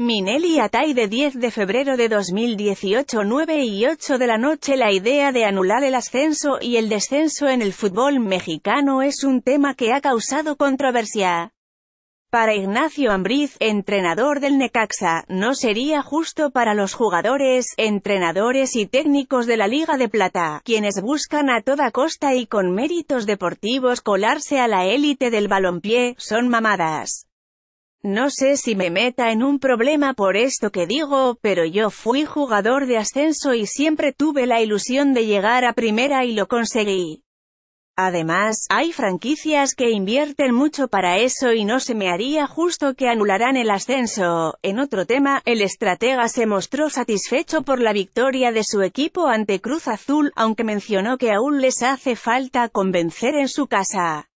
Minelli Atay de 10 de febrero de 2018 9 y 8 de la noche La idea de anular el ascenso y el descenso en el fútbol mexicano es un tema que ha causado controversia. Para Ignacio Ambriz, entrenador del Necaxa, no sería justo para los jugadores, entrenadores y técnicos de la Liga de Plata, quienes buscan a toda costa y con méritos deportivos colarse a la élite del balompié, son mamadas. No sé si me meta en un problema por esto que digo, pero yo fui jugador de ascenso y siempre tuve la ilusión de llegar a primera y lo conseguí. Además, hay franquicias que invierten mucho para eso y no se me haría justo que anularan el ascenso. En otro tema, el estratega se mostró satisfecho por la victoria de su equipo ante Cruz Azul, aunque mencionó que aún les hace falta convencer en su casa.